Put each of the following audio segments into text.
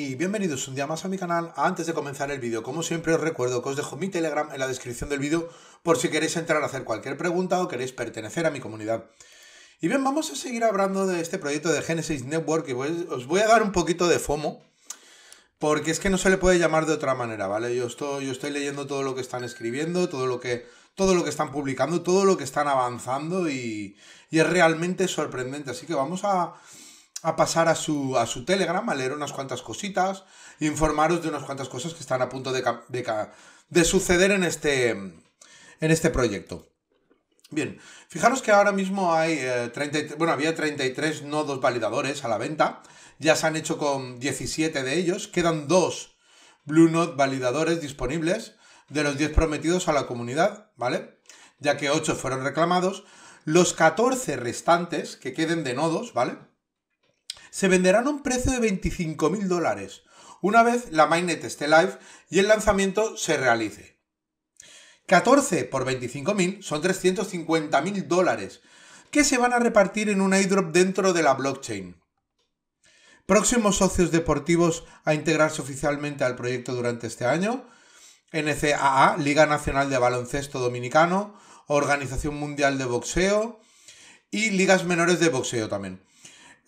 y bienvenidos un día más a mi canal. Antes de comenzar el vídeo, como siempre os recuerdo que os dejo mi Telegram en la descripción del vídeo por si queréis entrar a hacer cualquier pregunta o queréis pertenecer a mi comunidad. Y bien, vamos a seguir hablando de este proyecto de Genesis Network y os voy a dar un poquito de FOMO porque es que no se le puede llamar de otra manera, ¿vale? Yo estoy, yo estoy leyendo todo lo que están escribiendo, todo lo que, todo lo que están publicando, todo lo que están avanzando y es realmente sorprendente. Así que vamos a a pasar a su, a su Telegram, a leer unas cuantas cositas, informaros de unas cuantas cosas que están a punto de, de, suceder en este, en este proyecto. Bien, fijaros que ahora mismo hay eh, bueno, había 33 nodos validadores a la venta, ya se han hecho con 17 de ellos, quedan dos BlueNode validadores disponibles de los 10 prometidos a la comunidad, ¿vale? Ya que 8 fueron reclamados, los 14 restantes que queden de nodos, ¿vale? se venderán a un precio de 25.000 dólares, una vez la mainnet esté live y el lanzamiento se realice. 14 por 25.000 son 350.000 dólares, que se van a repartir en un airdrop dentro de la blockchain. Próximos socios deportivos a integrarse oficialmente al proyecto durante este año, NCAA, Liga Nacional de Baloncesto Dominicano, Organización Mundial de Boxeo y ligas menores de boxeo también.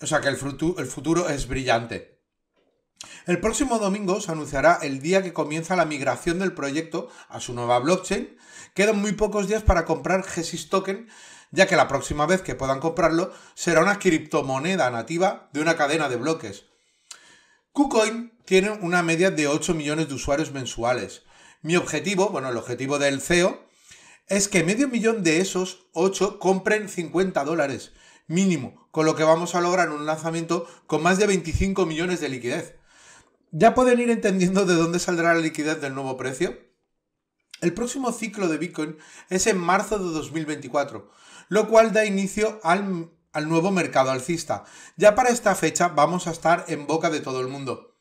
O sea que el, el futuro es brillante. El próximo domingo se anunciará el día que comienza la migración del proyecto a su nueva blockchain. Quedan muy pocos días para comprar GESIS Token, ya que la próxima vez que puedan comprarlo será una criptomoneda nativa de una cadena de bloques. KuCoin tiene una media de 8 millones de usuarios mensuales. Mi objetivo, bueno, el objetivo del CEO, es que medio millón de esos 8 compren 50 dólares mínimo con lo que vamos a lograr un lanzamiento con más de 25 millones de liquidez. Ya pueden ir entendiendo de dónde saldrá la liquidez del nuevo precio. El próximo ciclo de Bitcoin es en marzo de 2024, lo cual da inicio al, nuevo mercado alcista. Ya para esta fecha vamos a estar en boca de todo el mundo.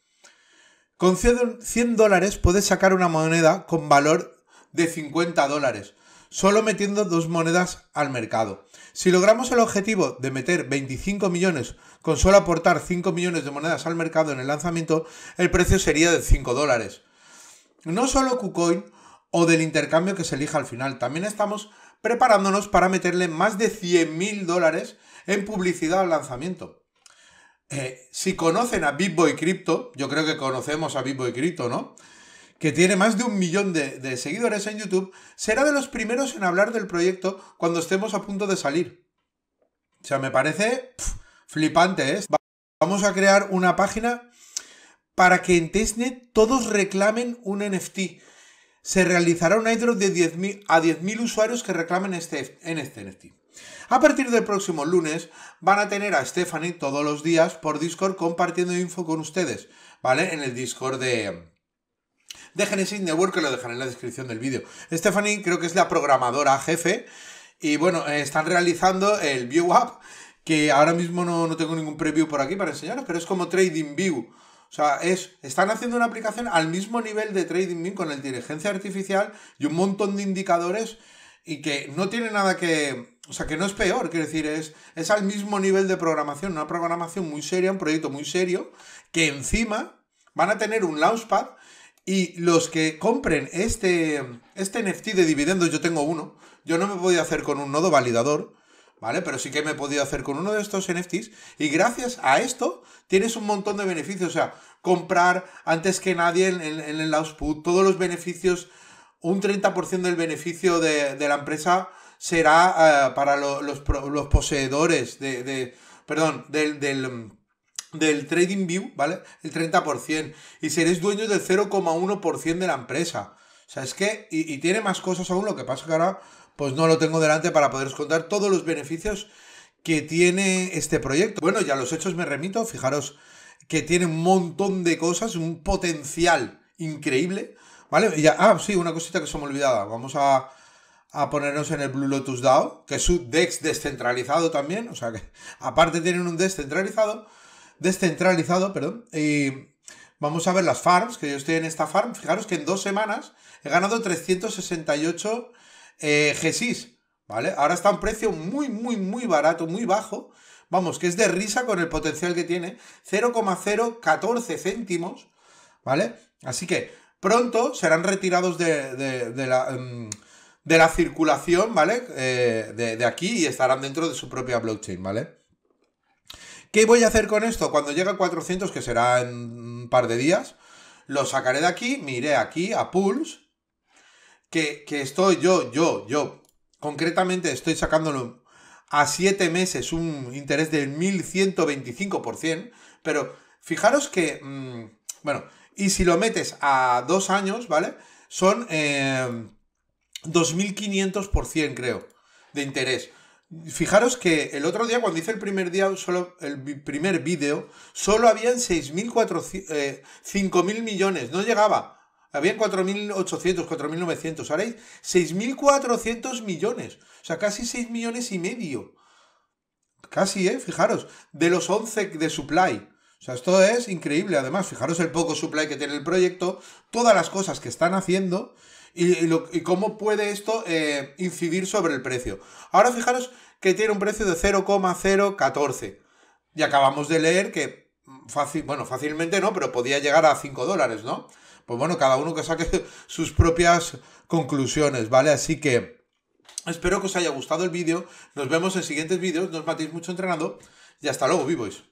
Con 100 dólares puedes sacar una moneda con valor de 50 dólares, solo metiendo dos monedas al mercado. Si logramos el objetivo de meter 25 millones con solo aportar 5 millones de monedas al mercado en el lanzamiento, el precio sería de 5 dólares. No solo KuCoin o del intercambio que se elija al final, también estamos preparándonos para meterle más de 100 mil dólares en publicidad al lanzamiento. Eh, si conocen a BitBoy Crypto, yo creo que conocemos a BitBoy Crypto, ¿no? que tiene más de un millón de, seguidores en YouTube, será de los primeros en hablar del proyecto cuando estemos a punto de salir. O sea, me parece flipante, ¿eh? Vamos a crear una página para que en testnet todos reclamen un NFT. Se realizará un airdrop de a 10.000 usuarios que reclamen este, en este NFT. A partir del próximo lunes van a tener a Stephanie todos los días por Discord compartiendo info con ustedes, ¿vale? En el Discord de, de sin Network, que lo dejaré en la descripción del vídeo. Stephanie creo que es la programadora jefe y bueno, eh, están realizando el View app que ahora mismo no, tengo ningún preview por aquí para enseñaros, pero es como Trading View. O sea, es, están haciendo una aplicación al mismo nivel de TradingView con la inteligencia artificial y un montón de indicadores y que no tiene nada que... O sea, que no es peor, quiero decir, es, es al mismo nivel de programación, una programación muy seria, un proyecto muy serio, que encima van a tener un launchpad y los que compren este, este NFT de dividendos, yo tengo uno. Yo no me he podido hacer con un nodo validador, ¿vale? Pero sí que me he podido hacer con uno de estos NFTs. Y gracias a esto tienes un montón de beneficios. O sea, comprar antes que nadie en, el output, todos los beneficios, un 30% del beneficio de, la empresa será eh, para los, poseedores de, perdón, del del Trading View, ¿vale? El 30%. Y seréis dueños del 0,1% de la empresa. O sea, es que. Y, tiene más cosas aún, lo que pasa que ahora pues no lo tengo delante para poderos contar todos los beneficios que tiene este proyecto. Bueno, ya los hechos me remito, fijaros que tiene un montón de cosas, un potencial increíble, ¿vale? Y ya, ah, sí, una cosita que se me olvidaba, vamos a, a ponernos en el Blue Lotus DAO, que es un DEX descentralizado también, o sea que aparte tienen un descentralizado, descentralizado, perdón. Y vamos a ver las farms, que yo estoy en esta farm. Fijaros que en dos semanas he ganado 368 eh, GSIs, ¿vale? Ahora está un precio muy, muy, muy barato, muy bajo. Vamos, que es de risa con el potencial que tiene. 0,014 céntimos, ¿vale? Así que pronto serán retirados de, mm, la... circulación, ¿vale? Eh, de, de, aquí y estarán dentro de su propia blockchain, ¿vale? ¿Qué voy a hacer con esto? Cuando llegue a 400, que será en un par de días, lo sacaré de aquí, miré aquí a Pulse, que, estoy yo, yo, yo, concretamente estoy sacándolo a 7 meses un interés del 1125%, pero fijaros que, mm, bueno, y si lo metes a 2 años, ¿vale? Son 2500%, eh, creo, de interés. Fijaros que el otro día, cuando hice el primer día, solo el primer vídeo, solo habían 6.400, 5.000 eh, millones, no llegaba. Habían 4.800, 4.900, ¿sabéis? 6.400 millones, o sea, casi 6 millones y medio. Casi, ¿eh? Fijaros, de los 11 de supply. O sea, esto es increíble. Además, fijaros el poco supply que tiene el proyecto, todas las cosas que están haciendo y, cómo puede esto eh, incidir sobre el precio. Ahora fijaros que tiene un precio de 0,014 y acabamos de leer que fácil, bueno, fácilmente no, pero podía llegar a 5 dólares, ¿no? Pues bueno, cada uno que saque sus propias conclusiones, ¿vale? Así que espero que os haya gustado el vídeo. Nos vemos en siguientes vídeos. nos os matéis mucho entrenando. Y hasta luego, vivos.